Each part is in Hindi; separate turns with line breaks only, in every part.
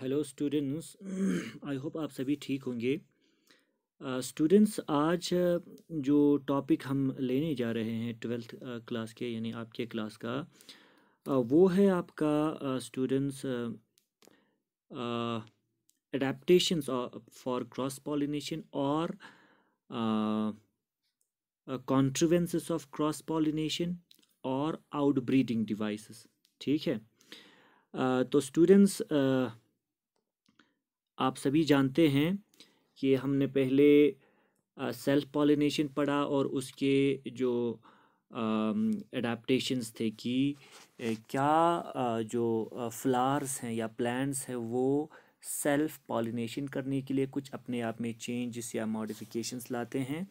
हेलो स्टूडेंट्स आई होप आप सभी ठीक होंगे स्टूडेंट्स uh, आज जो टॉपिक हम लेने जा रहे हैं ट्वेल्थ क्लास के यानी आपके क्लास का uh, वो है आपका students adaptations for cross pollination और कॉन्ट्रवेंसेस ऑफ क्रॉस पॉलिनेशन और आउटब्रीडिंग डिवाइसेस ठीक है तो स्टूडेंट्स आप सभी जानते हैं कि हमने पहले सेल्फ पॉलिनेशन पढ़ा और उसके जो अडेप्टशन्स थे कि क्या जो फ्लावर्स हैं या प्लांट्स हैं वो सेल्फ पॉलिनेशन करने के लिए कुछ अपने आप में चेंजेस या मॉडिफिकेशंस लाते हैं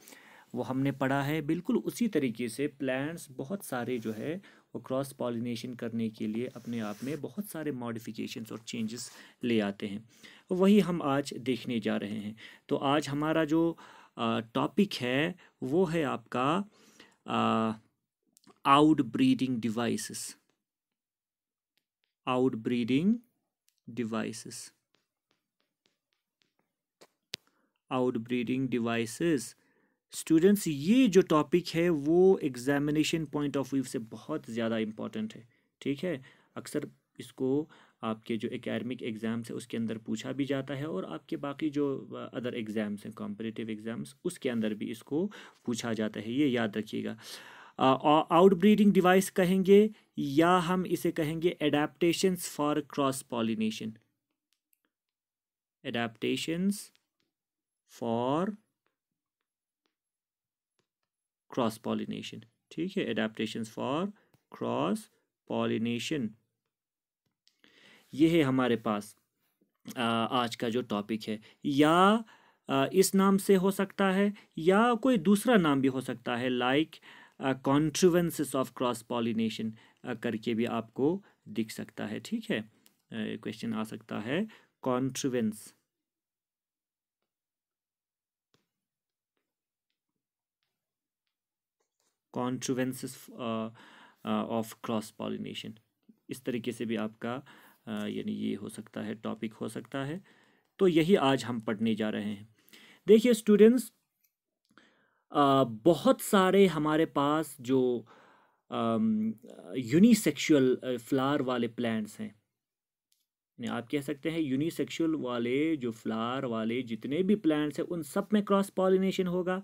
वो हमने पढ़ा है बिल्कुल उसी तरीके से प्लांट्स बहुत सारे जो है वो क्रॉस पॉलिनेशन करने के लिए अपने आप में बहुत सारे मॉडिफिकेशंस और चेंजेस ले आते हैं वही हम आज देखने जा रहे हैं तो आज हमारा जो टॉपिक है वो है आपका out breeding devices out breeding devices out breeding devices students ये जो टॉपिक है वो एग्जामिनेशन पॉइंट ऑफ व्यू से बहुत ज़्यादा इम्पॉर्टेंट है ठीक है अक्सर इसको आपके जो एकेडमिक एग्ज़ाम्स है उसके अंदर पूछा भी जाता है और आपके बाकी जो अदर एग्ज़ाम्स हैं कॉम्पिटिटिव एग्ज़ाम्स उसके अंदर भी इसको पूछा जाता है ये याद रखिएगा आउट ब्रीडिंग डिवाइस कहेंगे या हम इसे कहेंगे adaptations for cross pollination adaptations for cross pollination ठीक है एडेप्टेशन फॉर क्रॉस पॉलिनेशन ये है हमारे पास आज का जो टॉपिक है या इस नाम से हो सकता है या कोई दूसरा नाम भी हो सकता है like contrivances of cross pollination करके भी आपको दिख सकता है ठीक है क्वेश्चन आ सकता है contrivance contrivance of cross pollination इस तरीके से भी आपका यानी ये हो सकता है टॉपिक हो सकता है तो यही आज हम पढ़ने जा रहे हैं देखिए स्टूडेंट्स बहुत सारे हमारे पास जो यूनिसेक्शुअल फ्लावर वाले प्लांट्स हैं आप कह सकते हैं यूनिसेक्शुअल वाले जो फ्लावर वाले जितने भी प्लांट्स हैं उन सब में क्रॉस पॉलिनेशन होगा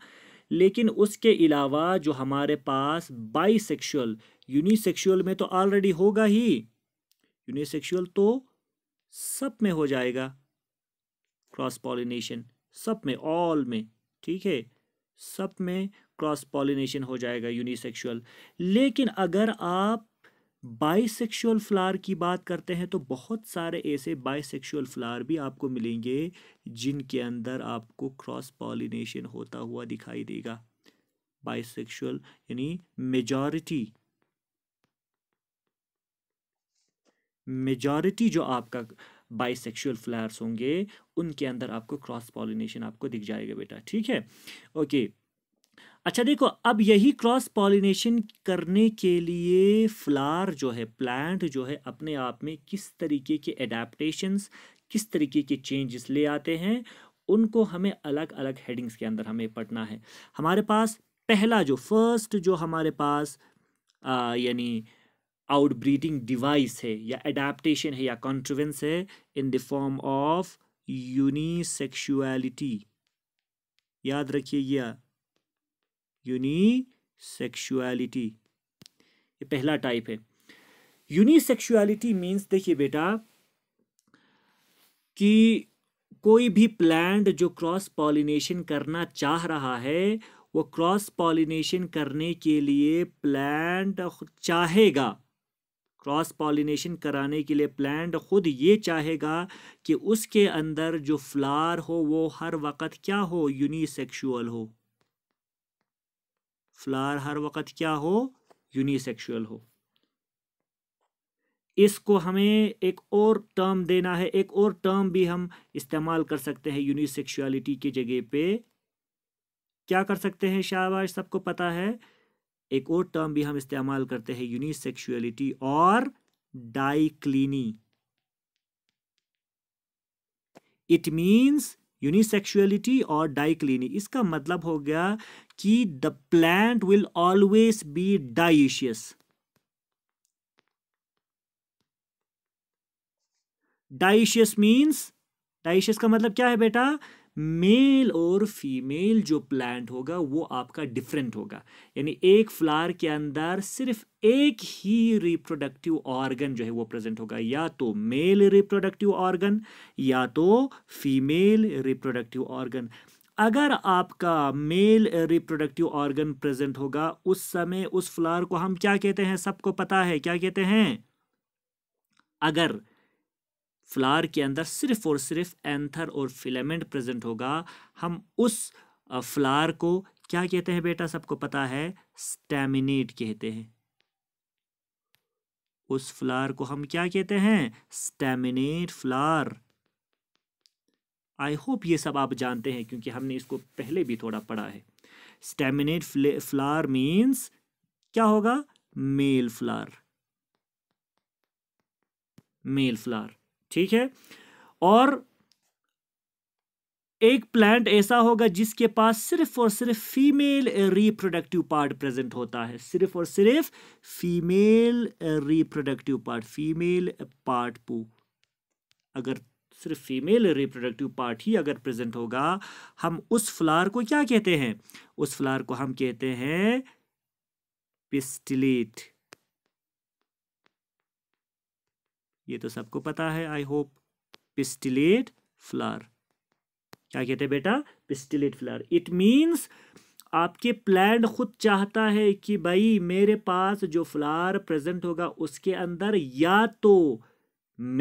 लेकिन उसके अलावा जो हमारे पास बाईसेक्सुअल यूनिसेक्सुअल में तो ऑलरेडी होगा ही यूनिसेक्सुअल तो सब में हो जाएगा क्रॉस पॉलिनेशन सब में ऑल में ठीक है सब में क्रॉस पॉलिनेशन हो जाएगा यूनिसेक्सुअल लेकिन अगर आप बाइसेक्सुअल फ्लावर की बात करते हैं तो बहुत सारे ऐसे बाइसेक्सुअल फ्लावर भी आपको मिलेंगे जिनके अंदर आपको क्रॉस पॉलिनेशन होता हुआ दिखाई देगा बाइसेक्सुअल यानी मेजॉरिटी मेजॉरिटी जो आपका बाइसेक्सुअल फ्लावर्स होंगे उनके अंदर आपको क्रॉस पॉलिनेशन आपको दिख जाएगा बेटा ठीक है ओके okay. अच्छा देखो अब यही क्रॉस पॉलिनेशन करने के लिए फ्लावर जो है प्लांट जो है अपने आप में किस तरीके के एडाप्टेशंस किस तरीके के चेंजेस ले आते हैं उनको हमें अलग अलग हेडिंग्स के अंदर हमें पढ़ना है हमारे पास पहला जो फर्स्ट जो हमारे पास यानी आउटब्रीडिंग डिवाइस है या एडाप्टेशन है या कॉन्ट्रवेंस है in the form of unisexuality याद रखिए यह यूनिसेक्सुअलिटी ये पहला टाइप है यूनिसेक्सुअलिटी मीन्स देखिए बेटा कि कोई भी प्लांट जो क्रॉस पॉलिनेशन करना चाह रहा है वो क्रॉस पॉलिनेशन करने के लिए प्लांट चाहेगा क्रॉस पॉलिनेशन कराने के लिए प्लांट खुद ये चाहेगा कि उसके अंदर जो फ्लार हो वो हर वक्त क्या हो यूनिसेक्सुअल हो फ्लावर हर वक्त क्या हो यूनिसेक्सुअल हो इसको हमें एक और टर्म देना है एक और टर्म भी हम इस्तेमाल कर सकते हैं यूनिसेक्सुअलिटी की जगह पे क्या कर सकते हैं शाहबाज सबको पता है एक और टर्म भी हम इस्तेमाल करते हैं यूनिसेक्सुअलिटी और डाइक्लिनी इट मीन्स यूनिसेक्शुअलिटी और डाइक्लिनी इसका मतलब हो गया कि the plant will always be dioecious dioecious means dioecious का मतलब क्या है बेटा मेल और फीमेल जो प्लांट होगा वो आपका डिफरेंट होगा यानी एक फ्लावर के अंदर सिर्फ एक ही रिप्रोडक्टिव ऑर्गन जो है वो प्रेजेंट होगा या तो मेल रिप्रोडक्टिव ऑर्गन या तो फीमेल रिप्रोडक्टिव ऑर्गन अगर आपका मेल रिप्रोडक्टिव ऑर्गन प्रेजेंट होगा उस समय उस फ्लावर को हम क्या कहते हैं सबको पता है क्या कहते हैं अगर फ्लावर के अंदर सिर्फ और सिर्फ एंथर और फिलामेंट प्रेजेंट होगा हम उस फ्लावर को क्या कहते हैं बेटा सबको पता है स्टेमिनेट कहते हैं उस फ्लावर को हम क्या कहते हैं स्टेमिनेट फ्लावर आई होप ये सब आप जानते हैं क्योंकि हमने इसको पहले भी थोड़ा पढ़ा है स्टेमिनेट फ्लावर मींस क्या होगा मेल फ्लावर मेल फ्लावर ठीक है और एक प्लांट ऐसा होगा जिसके पास सिर्फ और सिर्फ फीमेल रिप्रोडक्टिव पार्ट प्रेजेंट होता है सिर्फ और सिर्फ female reproductive part female part पू अगर सिर्फ फीमेल रिप्रोडक्टिव पार्ट ही अगर प्रेजेंट होगा हम उस फ्लार को क्या कहते हैं उस फ्लार को हम कहते हैं पिस्टिलेट ये तो सबको पता है आई होप पिस्टिलेट फ्लार क्या कहते हैं बेटा पिस्टिलेट फ्लार इट मीन्स आपके प्लान खुद चाहता है कि भाई मेरे पास जो फ्लार प्रेजेंट होगा उसके अंदर या तो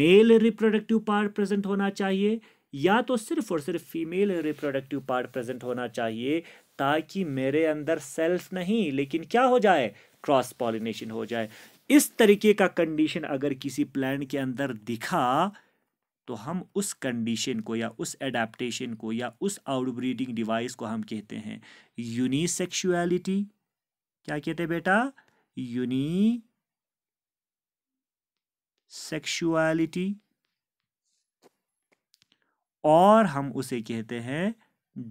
मेल रिप्रोडक्टिव पार्ट प्रेजेंट होना चाहिए या तो सिर्फ और सिर्फ फीमेल रिप्रोडक्टिव पार्ट प्रेजेंट होना चाहिए ताकि मेरे अंदर सेल्फ नहीं लेकिन क्या हो जाए क्रॉस पॉलिनेशन हो जाए इस तरीके का कंडीशन अगर किसी प्लान के अंदर दिखा तो हम उस कंडीशन को या उस एडेप्टेशन को या उस आउटब्रीडिंग डिवाइस को हम कहते हैं यूनिसेक्सुअलिटी क्या कहते हैं बेटा यूनी सेक्सुअलिटी और हम उसे कहते हैं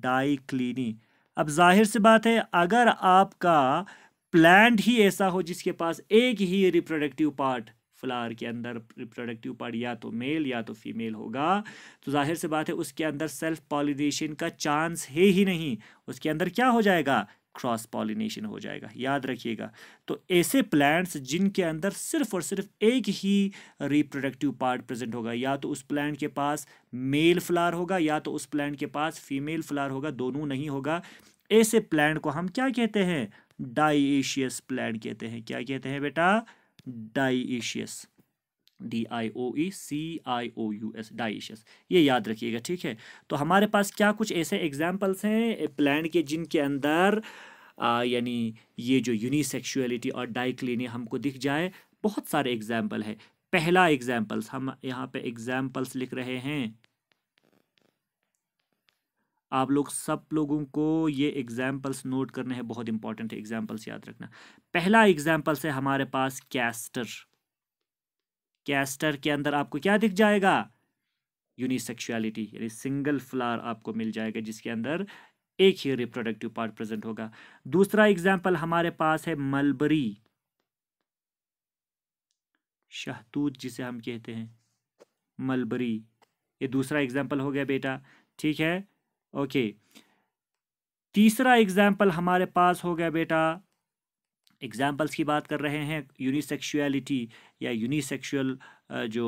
डाइक्लिनी अब जाहिर सी बात है अगर आपका प्लांट ही ऐसा हो जिसके पास एक ही रिप्रोडक्टिव पार्ट फ्लावर के अंदर रिप्रोडक्टिव पार्ट या तो मेल या तो फीमेल होगा तो जाहिर सी बात है उसके अंदर सेल्फ पॉलिनेशन का चांस है ही नहीं उसके अंदर क्या हो जाएगा क्रॉस पॉलिनेशन हो जाएगा याद रखिएगा तो ऐसे प्लांट्स जिनके अंदर सिर्फ और सिर्फ एक ही रिप्रोडक्टिव पार्ट प्रेजेंट होगा या तो उस प्लांट के पास मेल फ्लावर होगा या तो उस प्लांट के पास फीमेल फ्लावर होगा दोनों नहीं होगा ऐसे प्लांट को हम क्या कहते हैं डाईशियस प्लान कहते हैं क्या कहते हैं बेटा dioecious D I O E e C I O U S dioecious ये याद रखिएगा ठीक है तो हमारे पास क्या कुछ ऐसे एग्जाम्पल्स हैं प्लान के जिनके अंदर यानी ये जो यूनिसेक्शुअलिटी और डाइक्लिनी हमको दिख जाए बहुत सारे एग्जाम्पल है पहला एग्जाम्पल्स हम यहाँ पे एग्जाम्पल्स लिख रहे हैं आप लोग सब लोगों को ये एग्जाम्पल्स नोट करने हैं बहुत इंपॉर्टेंट है एग्जाम्पल्स याद रखना पहला एग्जाम्पल है हमारे पास कैस्टर कैस्टर के अंदर आपको क्या दिख जाएगा यूनिसेक्सुअलिटी यानी सिंगल फ्लावर आपको मिल जाएगा जिसके अंदर एक ही रिप्रोडक्टिव पार्ट प्रेजेंट होगा दूसरा एग्जाम्पल हमारे पास है मलबरी शहतूत जिसे हम कहते हैं मलबरी ये दूसरा एग्जाम्पल हो गया बेटा ठीक है ओके तीसरा एग्जाम्पल हमारे पास हो गया बेटा एग्जाम्पल्स की बात कर रहे हैं यूनिसेक्शुअलिटी या यूनिसेक्शुअल जो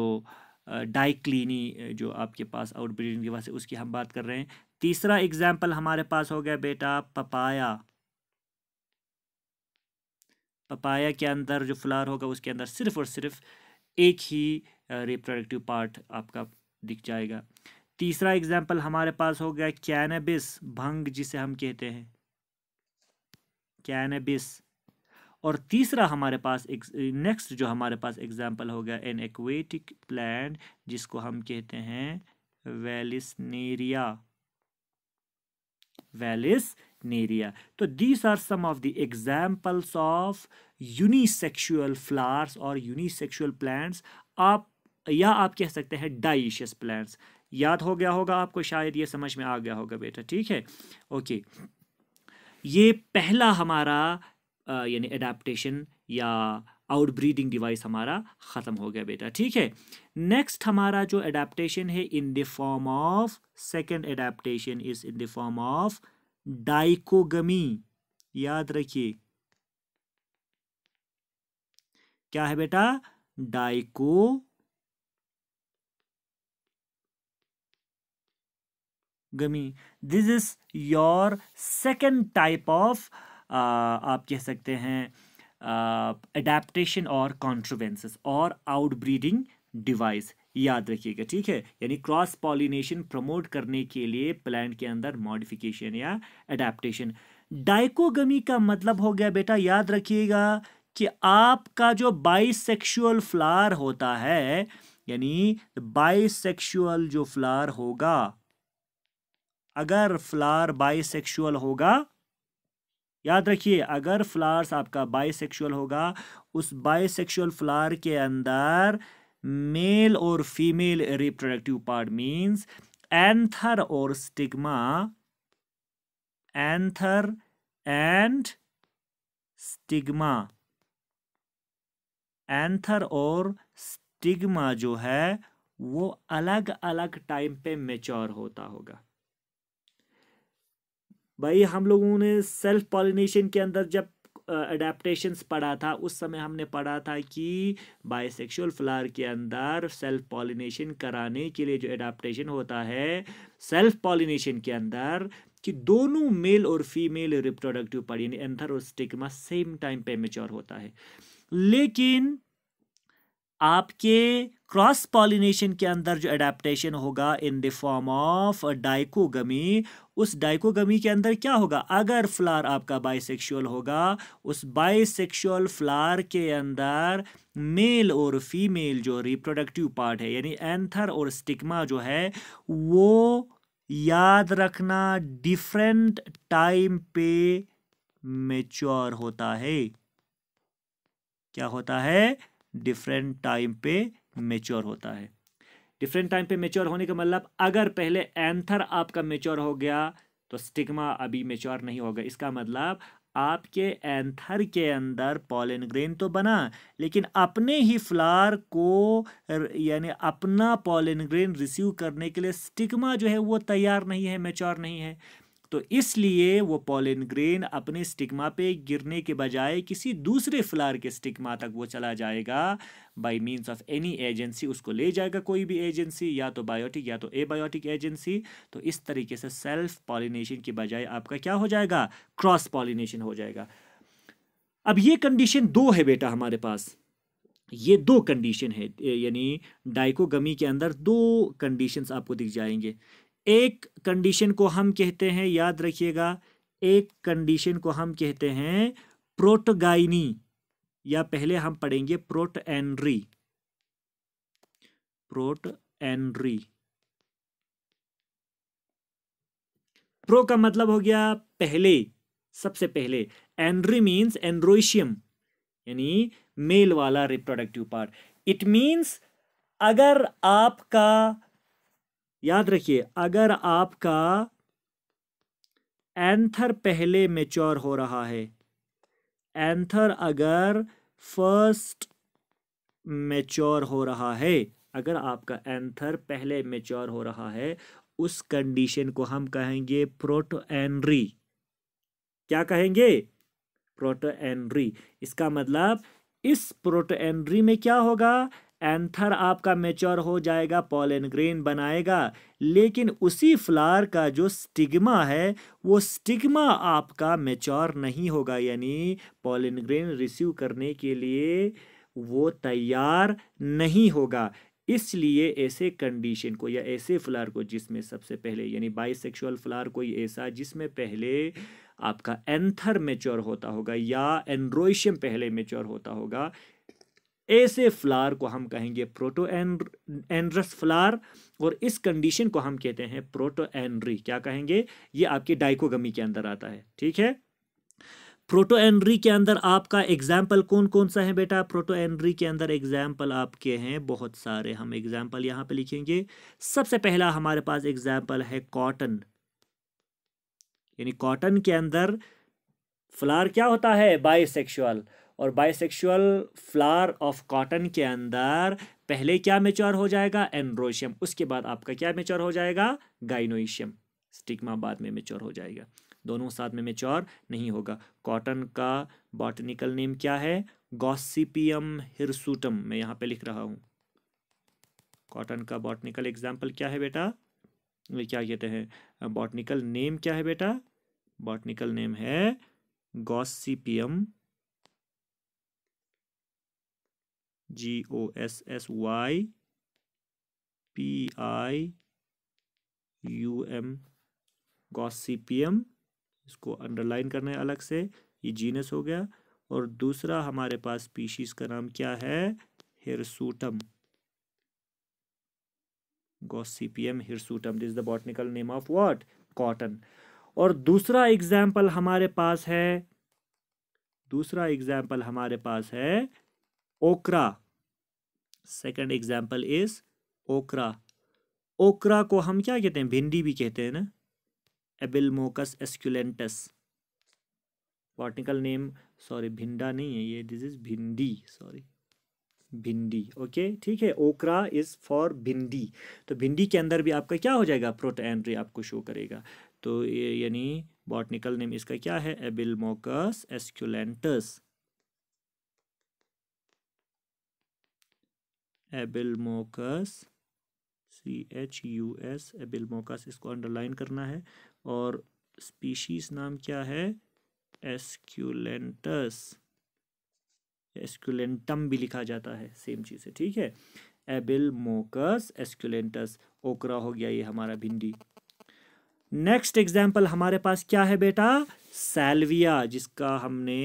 डाइक्लिनी जो आपके पास आउटब्रीडिंग के पास उसकी हम बात कर रहे हैं तीसरा एग्जाम्पल हमारे पास हो गया बेटा पपाया पपाया के अंदर जो फ्लावर होगा उसके अंदर सिर्फ और सिर्फ एक ही रिप्रोडक्टिव पार्ट आपका दिख जाएगा तीसरा एग्जाम्पल हमारे पास हो गया कैनबिस भंग जिसे हम कहते हैं कैनबिस और तीसरा हमारे पास नेक्स्ट जो हमारे पास एग्जाम्पल हो गया एन एक्वेटिक प्लांट जिसको हम कहते हैं वेलिसनेरिया वेलिस नेरिया तो these are some of the examples of unisexual flowers और यूनिसेक्शुअल प्लांट्स आप या आप कह सकते हैं डाइशियस प्लांट्स याद हो गया होगा आपको शायद ये समझ में आ गया होगा बेटा ठीक है ओके ये पहला हमारा यानी एडाप्टेशन या आउट ब्रीदिंग डिवाइस हमारा ख़त्म हो गया बेटा ठीक है नेक्स्ट हमारा जो एडाप्टेशन है in the form of second adaptation is in the form of dichogamy याद रखिए क्या है बेटा dichogamy this is your second type of आप कह सकते हैं अडेप्टशन और कॉन्ट्रोवेंसेस और आउटब्रीडिंग डिवाइस याद रखिएगा ठीक है यानी क्रॉस पॉलिनेशन प्रमोट करने के लिए प्लांट के अंदर मॉडिफिकेशन या अडेप्टशन डाइकोगमी का मतलब हो गया बेटा याद रखिएगा कि आपका जो बाइसेक्सुअल फ्लावर होता है यानी बाइसेक्सुअल जो फ्लावर होगा अगर फ्लावर बाइसेक्सुअल होगा याद रखिए अगर फ्लावर्स आपका बाइसेक्सुअल होगा उस बाइसेक्सुअल फ्लावर के अंदर मेल और female reproductive part means anther और stigma anther and stigma anther और स्टिग्मा जो है वो अलग अलग टाइम पे मेच्योर होता होगा भाई हम लोगों ने सेल्फ पॉलिनेशन के अंदर जब अडेप्टेशंस uh, पढ़ा था उस समय हमने पढ़ा था कि बाइसेक्सुअल फ्लावर के अंदर सेल्फ पॉलिनेशन कराने के लिए जो अडेप्टेशन होता है सेल्फ पॉलिनेशन के अंदर कि दोनों मेल और फीमेल रिप्रोडक्टिव पार्ट यानी एंथर और स्टिकमा सेम टाइम पे मेच्योर होता है लेकिन आपके क्रॉस पॉलिनेशन के अंदर जो एडाप्टेशन होगा in the form of dichogamy उस डाइकोगमी के अंदर क्या होगा अगर फ्लार आपका बाइसेक्सुअल होगा उस बाइसेक्सुअल फ्लार के अंदर मेल और फीमेल जो रिप्रोडक्टिव पार्ट है यानी एंथर और स्टिग्मा जो है वो याद रखना डिफरेंट टाइम पे मेच्योर होता है क्या होता है डिफरेंट टाइम पे मेच्योर होता है डिफरेंट टाइम पे मेच्योर होने का मतलब अगर पहले एंथर आपका मेच्योर हो गया तो स्टिग्मा अभी मेच्योर नहीं होगा इसका मतलब आपके एंथर के अंदर पॉलन ग्रेन तो बना लेकिन अपने ही फ्लार को यानी अपना पॉलन ग्रेन रिसीव करने के लिए स्टिग्मा जो है वो तैयार नहीं है मेच्योर नहीं है तो इसलिए वो पॉलिन ग्रेन अपने स्टिग्मा पे गिरने के बजाय किसी दूसरे फ्लार के स्टिग्मा तक वो चला जाएगा by means of any agency उसको ले जाएगा कोई भी एजेंसी या तो बायोटिक या तो एबायोटिक एजेंसी तो इस तरीके से सेल्फ पॉलिनेशन के बजाय आपका क्या हो जाएगा क्रॉस पॉलिनेशन हो जाएगा अब ये कंडीशन दो है बेटा हमारे पास ये दो कंडीशन है यानी डाइकोगमी के अंदर दो कंडीशंस आपको दिख जाएंगे एक कंडीशन को हम कहते हैं याद रखिएगा एक कंडीशन को हम कहते हैं प्रोटगाइनी या पहले हम पढ़ेंगे protandry protandry pro का मतलब हो गया पहले सबसे पहले एनरी मीन्स एनरोशियम यानी मेल वाला रिप्रोडक्टिव पार्ट इट मींस अगर आपका याद रखिए अगर आपका एंथर पहले मेच्योर हो रहा है एंथर अगर फर्स्ट मेच्योर हो रहा है अगर आपका एंथर पहले मेच्योर हो रहा है उस कंडीशन को हम कहेंगे प्रोटो एनरी क्या कहेंगे प्रोटो एनरी इसका मतलब इस प्रोटो एनरी में क्या होगा एंथर आपका मेच्योर हो जाएगा पॉलन ग्रेन बनाएगा लेकिन उसी फ्लावर का जो स्टिग्मा है वो स्टिग्मा आपका मेच्योर नहीं होगा यानी पॉलन ग्रेन रिसीव करने के लिए वो तैयार नहीं होगा इसलिए ऐसे कंडीशन को या ऐसे फ्लार को जिसमें सबसे पहले यानी बाइसेक्सुअल फ्लार कोई ऐसा जिसमें पहले आपका एंथर मेच्योर होता होगा या एंड्रोइशियम पहले मेच्योर होता होगा ऐसे फ्लार को हम कहेंगे प्रोटो एंड्रस फ्लार और इस कंडीशन को हम कहते हैं प्रोटो एनरी क्या कहेंगे ये आपके डाइकोगमी के अंदर आता है ठीक है प्रोटो एनरी के अंदर आपका एग्जाम्पल कौन कौन सा है बेटा प्रोटो एनरी के अंदर एग्जाम्पल आपके हैं बहुत सारे हम एग्जाम्पल यहाँ पे लिखेंगे सबसे पहला हमारे पास एग्जाम्पल है कॉटन यानी कॉटन के अंदर फ्लार क्या होता है बाइसेक्सुअल और बाइसेक्सुअल फ्लावर ऑफ कॉटन के अंदर पहले क्या मेच्योर हो जाएगा एनरोशियम उसके बाद आपका क्या मेच्योर हो जाएगा गाइनोइशियम स्टिग्मा बाद में मेच्योर हो जाएगा दोनों साथ में मेच्योर नहीं होगा कॉटन का बॉटनिकल नेम क्या है गॉसिपियम हिरसूटम मैं यहाँ पे लिख रहा हूँ कॉटन का बॉटनिकल एग्जाम्पल क्या है बेटा क्या कहते हैं बॉटनिकल नेम क्या है बेटा बॉटनिकल नेम है gossypium G O S S Y P I U M gossypium इसको अंडरलाइन करना है अलग से ये जीनस हो गया और दूसरा हमारे पास स्पीशीज का नाम क्या है hirsutum gossypium hirsutum this the botanical name of what cotton और दूसरा एग्जाम्पल हमारे पास है दूसरा एग्जाम्पल हमारे पास है ओकरा second example इज ओकरा ओकरा को हम क्या कहते हैं भिंडी भी कहते हैं ना abelmoschus esculentus botanical name sorry भिंडा नहीं है ये this is bhindi sorry bhindi okay ठीक है ओकरा इज़ फॉर भिंडी तो भिंडी के अंदर भी आपका क्या हो जाएगा प्रोटैनरी आपको शो करेगा तो ये यानी बॉटनिकल नेम इसका क्या है abelmoschus esculentus abelmoschus C H U S abelmoschus इसको अंडरलाइन करना है और स्पीशीज नाम क्या है एस्क्यूलेंटस एस्क्यूलेंटम भी लिखा जाता है सेम चीज़ है ठीक है एबिल मोकस एस्क्यूलेंटस ओकरा हो गया ये हमारा भिंडी नेक्स्ट एग्जाम्पल हमारे पास क्या है बेटा सेल्विया जिसका हमने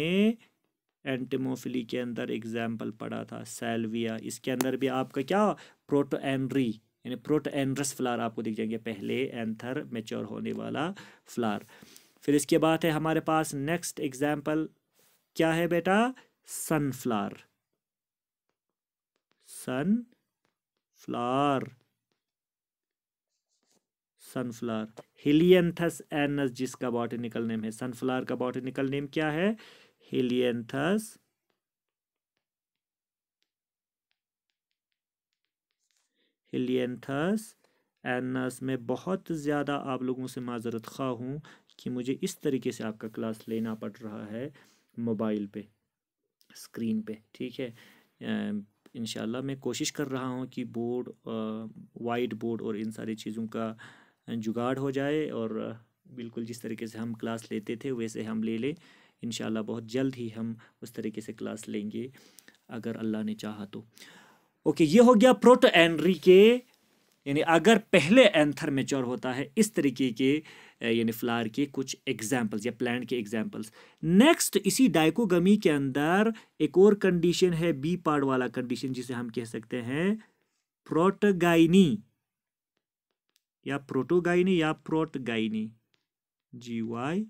एंटीमोफिली के अंदर एग्जाम्पल पड़ा था सेल्विया इसके अंदर भी आपका क्या प्रोटो एनरी यानी प्रोटो एनरस फ्लार आपको दिख जाएंगे पहले एंथर मेच्योर होने वाला फ्लार फिर इसके बाद है हमारे पास नेक्स्ट एग्जाम्पल क्या है बेटा sunflower sun flower sunflower helianthus annuus जिसका बॉटनिकल नेम है सनफ्लावर का बॉटनिकल नेम क्या है Helianthus हिलियनथस एनस में बहुत ज़्यादा आप लोगों से माजरत खा हूँ कि मुझे इस तरीके से आपका क्लास लेना पड़ रहा है मोबाइल पे स्क्रीन पे ठीक है इन मैं कोशिश कर रहा हूँ कि बोर्ड वाइट बोर्ड और इन सारी चीज़ों का जुगाड़ हो जाए और बिल्कुल जिस तरीके से हम क्लास लेते थे वैसे हम ले लें इन बहुत जल्द ही हम उस तरीके से क्लास लेंगे अगर अल्लाह ने चाहा तो ओके ये हो गया प्रोटो एनरी के यानी अगर पहले एंथर मेच्योर होता है इस तरीके के यानी फ्लावर के कुछ एग्जाम्पल्स या प्लांट के एग्जाम्पल्स नेक्स्ट इसी डाइकोगमी के अंदर एक और कंडीशन है बी पार्ट वाला कंडीशन जिसे हम कह सकते हैं प्रोटगाइनी या प्रोटोगाइनी या protogyny G Y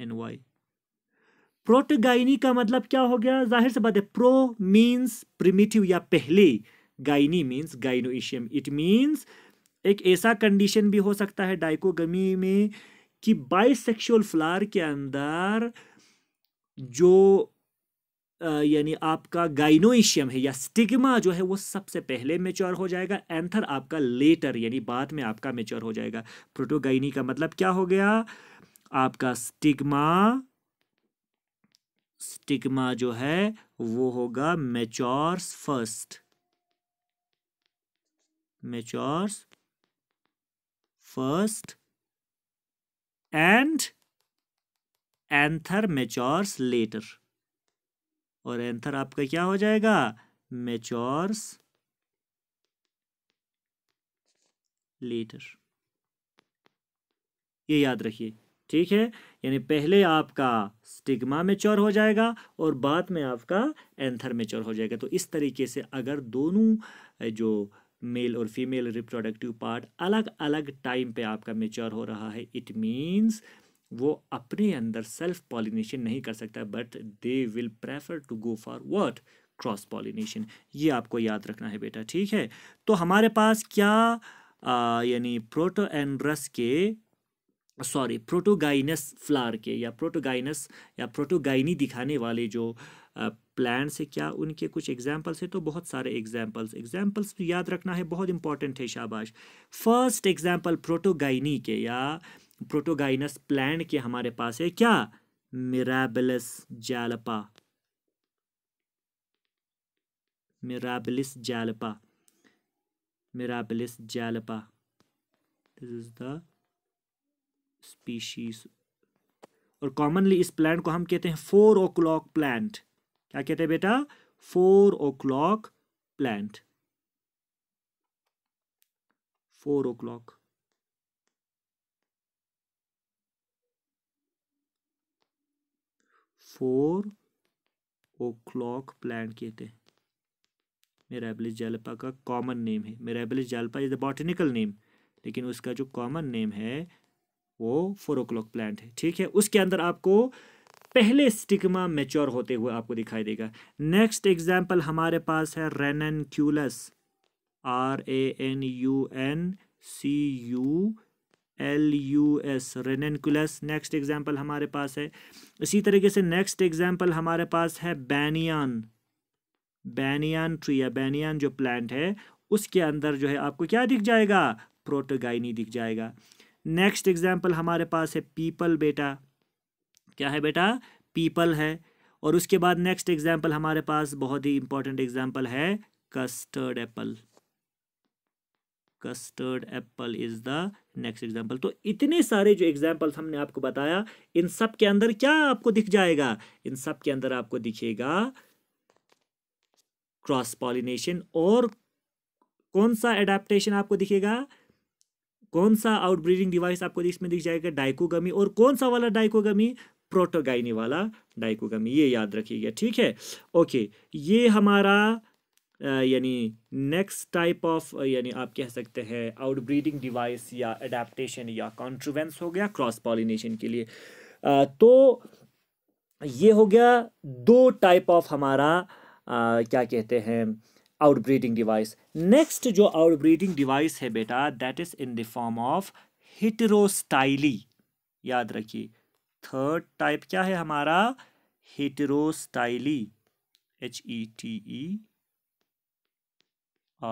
N Y protogyny का मतलब क्या हो गया जाहिर सी बात है प्रो मीन्स प्रिमिटिव या पहले gyny means gynoecium it means एक ऐसा कंडीशन भी हो सकता है डाइकोगमी में कि बाइसेक्सुअल फ्लावर के अंदर जो यानी आपका गाइनोइशियम है या स्टिग्मा जो है वो सबसे पहले मेच्योर हो जाएगा एंथर आपका लेटर यानी बाद में आपका मेच्योर हो जाएगा प्रोटोगाइनी का मतलब क्या हो गया आपका स्टिग्मा स्टिग्मा जो है वो होगा matures first matures first and anther matures later और एंथर आपका क्या हो जाएगा मेचोर्स लेटर ये याद रखिए ठीक है यानी पहले आपका स्टिग्मा मेच्योर हो जाएगा और बाद में आपका एंथर मेच्योर हो जाएगा तो इस तरीके से अगर दोनों जो मेल और फीमेल रिप्रोडक्टिव पार्ट अलग अलग टाइम पे आपका मेच्योर हो रहा है इट मीन्स वो अपने अंदर सेल्फ पॉलिनेशन नहीं कर सकता but they will prefer to go for what cross pollination ये आपको याद रखना है बेटा ठीक है तो हमारे पास क्या यानी प्रोटो एंड्रस के सॉरी प्रोटोगाइनस फ्लावर के या प्रोटोगाइनस या प्रोटोगाइनी दिखाने वाले जो प्लान है क्या उनके कुछ एग्जाम्पल्स है तो बहुत सारे एग्जाम्पल्स एग्जाम्पल्स तो याद रखना है बहुत इंपॉर्टेंट है शाबाश फर्स्ट एग्जाम्पल प्रोटोगाइनी के या प्रोटोगाइनस प्लान के हमारे पास है क्या mirabilis jalapa mirabilis jalapa mirabilis jalapa this is the species और कॉमनली इस प्लांट को हम कहते हैं फोर ओ क्लॉक प्लांट क्या कहते हैं बेटा four o'clock plant four o'clock four o'clock plant कहते हैं मेराबलिस जालपा का कॉमन नेम है mirabilis jalapa is the botanical name लेकिन उसका जो कॉमन नेम है वो फोर ओ क्लॉक प्लांट है ठीक है उसके अंदर आपको पहले स्टिग्मा मेच्योर होते हुए आपको दिखाई देगा नेक्स्ट एग्जाम्पल हमारे पास है ranunculus R A N U N C U L U S ranunculus next example हमारे पास है इसी तरीके से नेक्स्ट एग्जाम्पल हमारे पास है बैनियान बैनियान ट्री या बैनियान जो प्लांट है उसके अंदर जो है आपको क्या दिख जाएगा प्रोटोगाइनी दिख जाएगा नेक्स्ट एग्जाम्पल हमारे पास है पीपल बेटा क्या है बेटा पीपल है और उसके बाद नेक्स्ट एग्जाम्पल हमारे पास बहुत ही इंपॉर्टेंट एग्जाम्पल है custard apple custard apple is the next example तो इतने सारे जो एग्जाम्पल्स हमने आपको बताया इन सब के अंदर क्या आपको दिख जाएगा इन सब के अंदर आपको दिखेगा क्रॉस पॉलिनेशन और कौन सा एडेप्टेशन आपको दिखेगा कौन सा आउटब्रीडिंग डिवाइस आपको इसमें दिख जाएगा डाइकोगमी और कौन सा वाला डाइकोगमी प्रोटोगाइनी वाला डाइकोगमी ये याद रखिएगा ठीक है ओके ये हमारा यानी नेक्स्ट टाइप ऑफ यानी आप कह सकते हैं आउटब्रीडिंग डिवाइस या अडेप्टेशन या कॉन्ट्रुवेंस हो गया क्रॉस पॉलिनेशन के लिए आ, तो ये हो गया दो टाइप ऑफ हमारा आ, क्या कहते हैं आउटब्रीडिंग डिवाइस नेक्स्ट जो आउटब्रीडिंग डिवाइस है बेटा that is in the form of heterostyly याद रखिए थर्ड टाइप क्या है हमारा heterostyly H E T E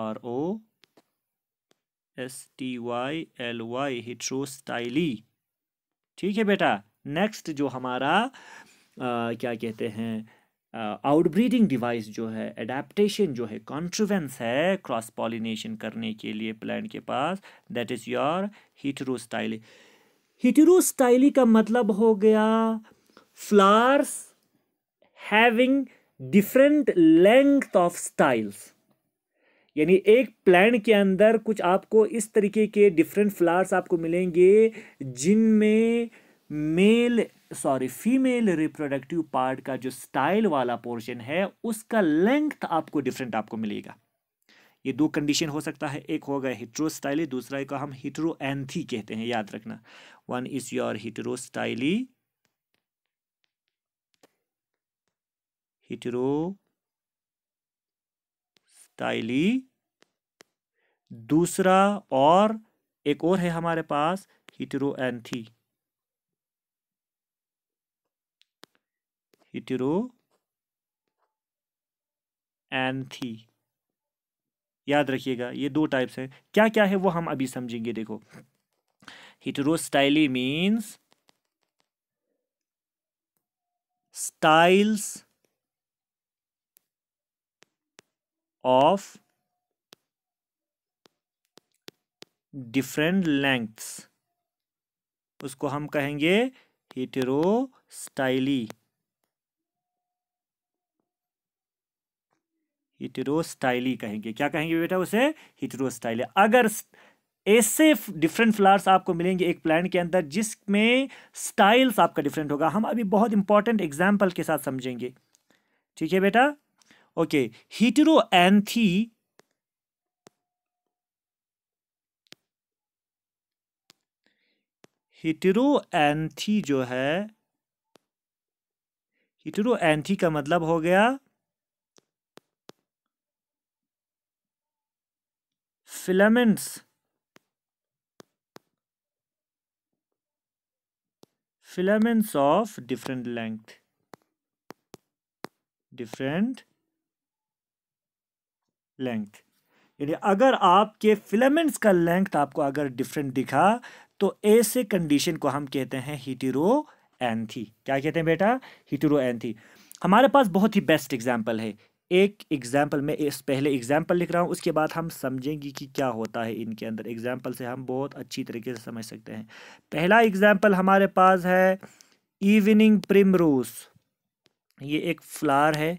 R O S T Y L Y heterostyly ठीक है बेटा नेक्स्ट जो हमारा आ, क्या कहते हैं आउटब्रीडिंग डिवाइस जो है एडेप्टेशन जो है कॉन्ट्रिवेंस है क्रॉस पॉलिनेशन करने के लिए प्लांट के पास that is your heterostyly heterostyly का मतलब हो गया flowers having different length of styles यानी एक प्लान के अंदर कुछ आपको इस तरीके के डिफरेंट फ्लावर्स आपको मिलेंगे जिनमें male sorry female reproductive part का जो स्टाइल वाला पोर्शन है उसका लेंथ आपको डिफरेंट आपको मिलेगा ये दो कंडीशन हो सकता है एक होगा हिट्रोस्टाइली दूसरा को हम एंथी कहते हैं याद रखना one is your heterostyly heterostyly दूसरा और एक और है हमारे पास एंथी एंथी याद रखिएगा ये दो टाइप्स हैं क्या क्या है वो हम अभी समझेंगे देखो heterostyly means styles of different lengths उसको हम कहेंगे हिटरोस्टाइली हिटरोस्टाइली कहेंगे क्या कहेंगे बेटा उसे हिटरोस्टाइली अगर ऐसे डिफरेंट फ्लावर्स आपको मिलेंगे एक प्लांट के अंदर जिसमें स्टाइल्स आपका डिफरेंट होगा हम अभी बहुत इंपॉर्टेंट एग्जाम्पल के साथ समझेंगे ठीक है बेटा okay heteroanthy heteroanthy जो है हिटरो एंथी का मतलब हो गया filaments filaments of different length different length यानी अगर आपके फिलामेंट्स का लेंथ आपको अगर डिफरेंट दिखा तो ऐसे कंडीशन को हम कहते हैं हिटिरो एंथी क्या कहते हैं बेटा हिटिरो एंथी हमारे पास बहुत ही बेस्ट एग्जाम्पल है एक एग्जाम्पल मैं इस पहले एग्जाम्पल लिख रहा हूँ उसके बाद हम समझेंगे कि क्या होता है इनके अंदर एग्जाम्पल से हम बहुत अच्छी तरीके से समझ सकते हैं पहला एग्जाम्पल हमारे पास है इवनिंग प्रिमरोज ये एक फ्लार है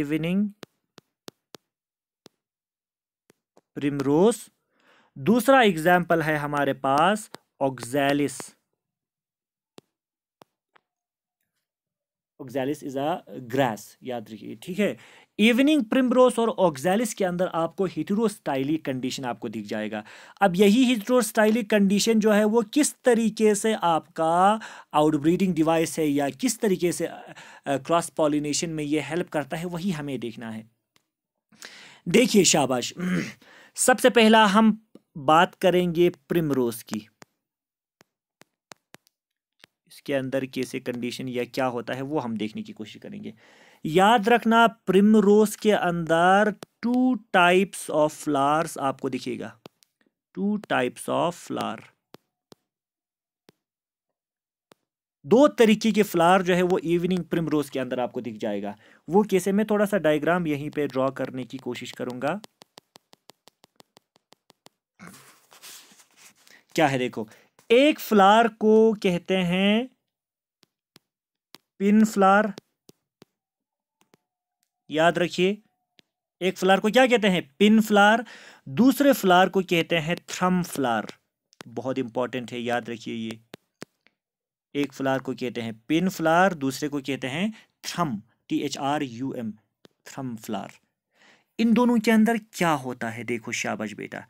इवनिंग प्रिमरोज दूसरा एग्जाम्पल है हमारे पास ऑक्जैलिस ऑक्जैलिस इज़ अ ग्रास याद रखिए ठीक है इवनिंग प्रिमरोस और ऑक्जैलिस के अंदर आपको हिटरोस्टाइली कंडीशन आपको दिख जाएगा अब यही हिटरोस्टाइली कंडीशन जो है वो किस तरीके से आपका आउटब्रीडिंग डिवाइस है या किस तरीके से क्रॉस पॉलिनेशन में ये हेल्प करता है वही हमें देखना है देखिए शाबाश सबसे पहला हम बात करेंगे प्रिमरोस की इसके अंदर कैसे कंडीशन या क्या होता है वो हम देखने की कोशिश करेंगे याद रखना प्रिमरोज के अंदर टू टाइप्स ऑफ फ्लावर्स आपको दिखेगा टू टाइप्स ऑफ फ्लावर दो तरीके के फ्लावर जो है वो इवनिंग प्रिमरोज के अंदर आपको दिख जाएगा वो कैसे मैं थोड़ा सा डायग्राम यहीं पे ड्रॉ करने की कोशिश करूंगा क्या है देखो एक फ्लावर को कहते हैं पिन फ्लावर याद रखिए एक फ्लार को क्या कहते हैं पिन फ्लार दूसरे फ्लार को कहते हैं थ्रम फ्लार बहुत इंपॉर्टेंट है याद रखिए ये एक फ्लार को कहते हैं पिन फ्लार दूसरे को कहते हैं thrum T H R U M thrum flower इन दोनों के अंदर क्या होता है देखो शाबाश बेटा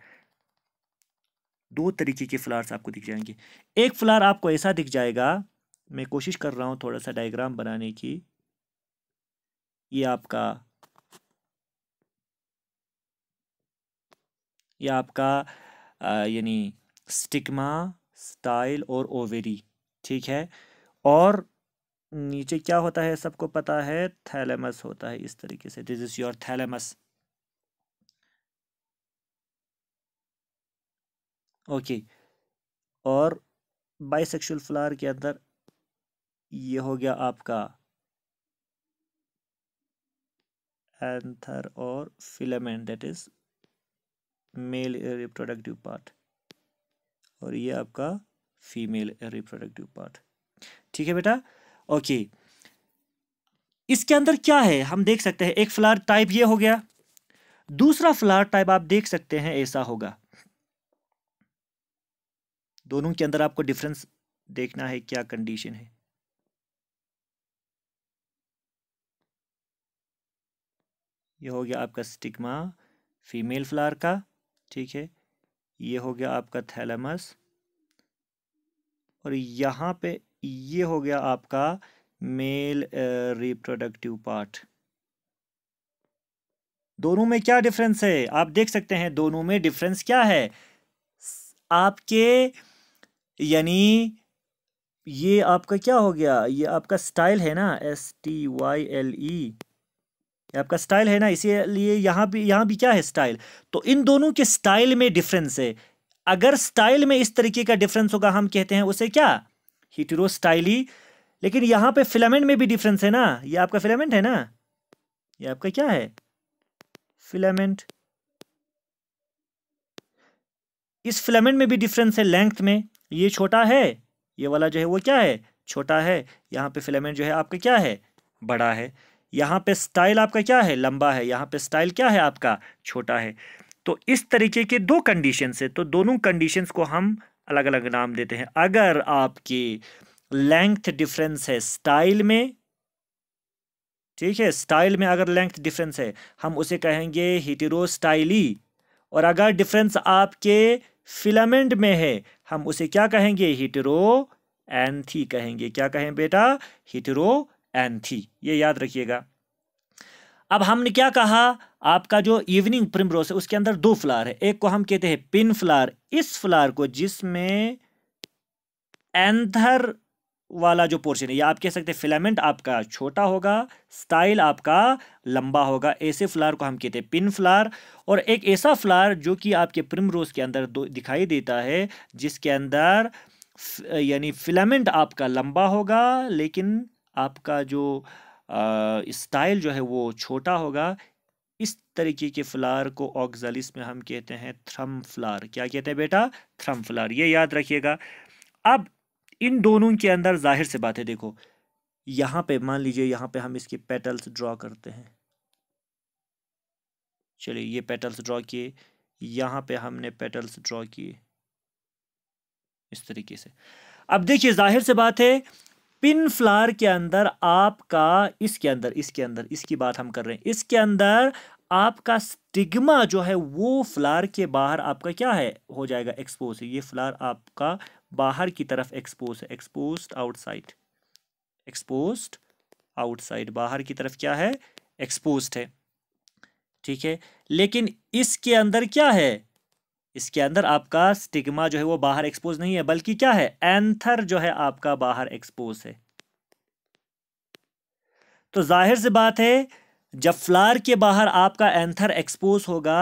दो तरीके के फ्लार्स आपको दिख जाएंगे एक फ्लार आपको ऐसा दिख जाएगा मैं कोशिश कर रहा हूं थोड़ा सा डायग्राम बनाने की ये आपका ये आपका यानी स्टिकमा स्टाइल और ओवेरी ठीक है और नीचे क्या होता है सबको पता है थैलेमस होता है इस तरीके से this is your thalamus okay और बाइसेक्सुअल फ्लावर के अंदर ये हो गया आपका anther or filament that is male reproductive part और ये आपका फीमेल रिप्रोडक्टिव पार्ट ठीक है बेटा ओके इसके अंदर क्या है हम देख सकते हैं एक फ्लावर टाइप ये हो गया दूसरा फ्लावर टाइप आप देख सकते हैं ऐसा होगा दोनों के अंदर आपको डिफरेंस देखना है क्या कंडीशन है ये हो गया आपका स्टिग्मा फीमेल फ्लावर का ठीक है ये हो गया आपका थैलेमस और यहाँ पे ये हो गया आपका मेल रिप्रोडक्टिव पार्ट दोनों में क्या डिफरेंस है आप देख सकते हैं दोनों में डिफरेंस क्या है आपके यानी ये आपका क्या हो गया ये आपका स्टाइल है ना S T Y L E ये आपका स्टाइल है ना इसीलिए यहाँ भी यहाँ भी क्या है स्टाइल तो इन दोनों के स्टाइल में डिफरेंस है अगर स्टाइल में इस तरीके का डिफरेंस होगा हम कहते हैं उसे क्या हीटरो स्टाइली लेकिन यहाँ पे फिलामेंट में भी डिफरेंस है ना ये आपका फिलामेंट है ना ये आपका क्या है फिलामेंट इस फिलामेंट में भी डिफरेंस है लेंथ में ये छोटा है ये वाला जो है वो क्या है छोटा है यहाँ पे फिलामेंट जो है आपका क्या है बड़ा है यहाँ पे स्टाइल आपका क्या है लंबा है यहाँ पे स्टाइल क्या है आपका छोटा है तो इस तरीके के दो कंडीशन है तो दोनों कंडीशन को हम अलग अलग नाम देते हैं अगर आपकी लेंथ डिफरेंस है स्टाइल में ठीक है स्टाइल में अगर लेंथ डिफरेंस है हम उसे कहेंगे हिटिरो स्टाइली और अगर डिफरेंस आपके फिलामेंट में है हम उसे क्या कहेंगे हिटरो एंथी कहेंगे क्या कहें बेटा हिटरो एन थी ये याद रखिएगा अब हमने क्या कहा आपका जो इवनिंग प्रिमरोस है उसके अंदर दो फ्लार है एक को हम कहते हैं पिन फ्लार इस फ्लार को जिसमें एंथर वाला जो पोर्शन है या आप कह सकते हैं फिलामेंट आपका छोटा होगा स्टाइल आपका लंबा होगा ऐसे फ्लार को हम कहते हैं पिन फ्लार और एक ऐसा फ्लार जो कि आपके प्रिमरोज के अंदर दिखाई देता है जिसके अंदर यानी फिलामेंट आपका लंबा होगा लेकिन आपका जो स्टाइल जो है वो छोटा होगा इस तरीके के फ्लार को ऑक्जलिस में हम कहते हैं थ्रम फ्लार क्या कहते हैं बेटा थ्रम फ्लार ये याद रखिएगा अब इन दोनों के अंदर जाहिर से बात है देखो यहाँ पे मान लीजिए यहाँ पे हम इसके पेटल्स ड्रॉ करते हैं चलिए ये पेटल्स ड्रॉ किए यहाँ पे हमने पेटल्स ड्रॉ किए इस तरीके से अब देखिए जाहिर से बात है पिन फ्लावर के अंदर आपका इसके अंदर इसके अंदर इसकी बात हम कर रहे हैं इसके अंदर आपका स्टिग्मा जो है वो फ्लार के बाहर आपका क्या है हो जाएगा एक्सपोज ये फ्लार आपका बाहर की तरफ एक्सपोज है एक्सपोज आउटसाइड एक्सपोज आउटसाइड बाहर की तरफ क्या है एक्सपोज है ठीक है लेकिन इसके अंदर क्या है इसके अंदर आपका स्टिग्मा जो है वो बाहर एक्सपोज नहीं है बल्कि क्या है एंथर जो है आपका बाहर एक्सपोज है तो जाहिर सी बात है जब फ्लार के बाहर आपका एंथर एक्सपोज होगा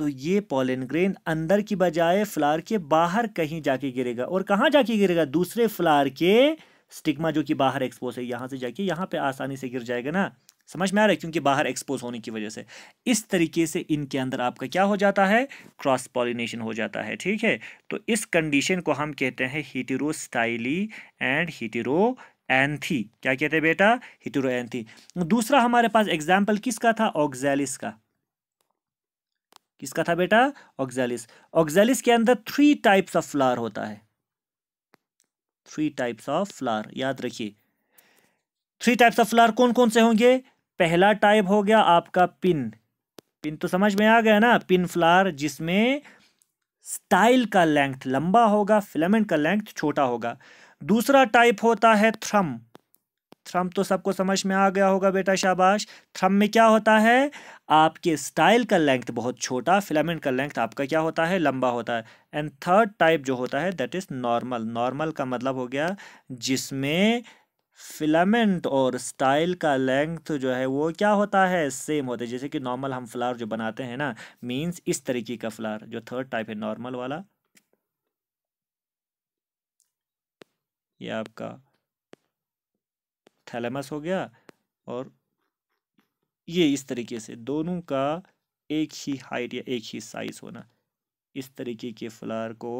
तो ये पॉलिनग्रेन ग्रेन अंदर की बजाय फ्लार के बाहर कहीं जाके गिरेगा और कहां जाके गिरेगा दूसरे फ्लार के स्टिग्मा जो कि बाहर एक्सपोज है यहां से जाके यहां पे आसानी से गिर जाएगा ना समझ में आ रहा है क्योंकि बाहर एक्सपोज होने की वजह से इस तरीके से इनके अंदर आपका क्या हो जाता है क्रॉस पॉलिनेशन हो जाता है ठीक है तो इस कंडीशन को हम कहते हैं हीटेरोस्टाइली एंड हीटेरो एंथी क्या कहते हैं बेटा एंथी दूसरा हमारे पास एग्जाम्पल किसका था ऑक्जेलिस का किसका था बेटा ऑक्जेलिस ऑक्जेलिस के अंदर थ्री टाइप्स ऑफ फ्लावर होता है थ्री टाइप्स ऑफ फ्लावर याद रखिए थ्री टाइप्स ऑफ फ्लावर कौन कौन से होंगे पहला टाइप हो गया आपका पिन पिन तो समझ में आ गया ना पिन फ्लार जिसमें स्टाइल का लेंथ लंबा होगा फिलामेंट का लेंथ छोटा होगा दूसरा टाइप होता है थ्रम थ्रम तो सबको समझ में आ गया होगा बेटा शाबाश थ्रम में क्या होता है आपके स्टाइल का लेंथ बहुत छोटा फिलामेंट का लेंथ आपका क्या होता है लंबा होता है एंड थर्ड टाइप जो होता है दैट इज़ नॉर्मल नॉर्मल का मतलब हो गया जिसमें फिलामेंट और स्टाइल का लेंथ जो है वो क्या होता है सेम होता है जैसे कि नॉर्मल हम फ्लावर जो बनाते हैं ना मीन्स इस तरीके का फ्लावर जो थर्ड टाइप है नॉर्मल वाला ये आपका थैलेमस हो गया और ये इस तरीके से दोनों का एक ही हाइट या एक ही साइज होना इस तरीके के फ्लावर को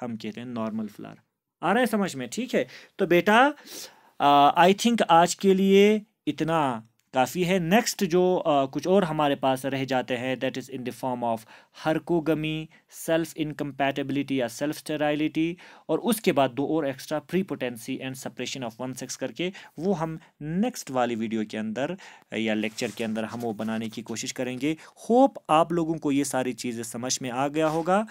हम कहते हैं नॉर्मल फ्लावर आ रहा है समझ में ठीक है तो बेटा आई uh, थिंक आज के लिए इतना काफ़ी है नेक्स्ट जो आ, कुछ और हमारे पास रह जाते हैं that is in the form of herkogamy self incompatibility या सेल्फ स्टेराइलिटी और उसके बाद दो और extra prepotency and suppression of one sex करके वो हम नेक्स्ट वाली वीडियो के अंदर या लेक्चर के अंदर हम वो बनाने की कोशिश करेंगे होप आप लोगों को ये सारी चीज़ें समझ में आ गया होगा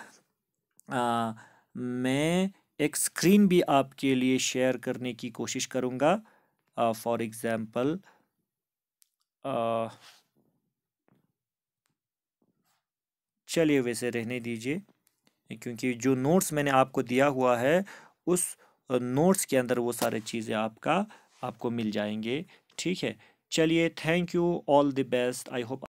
आ, मैं एक स्क्रीन भी आपके लिए शेयर करने की कोशिश करूँगा फॉर एग्ज़ाम्पल चलिए वैसे रहने दीजिए क्योंकि जो नोट्स मैंने आपको दिया हुआ है उस नोट्स के अंदर वो सारे चीज़ें आपका आपको मिल जाएंगे ठीक है चलिए thank you all the best I hope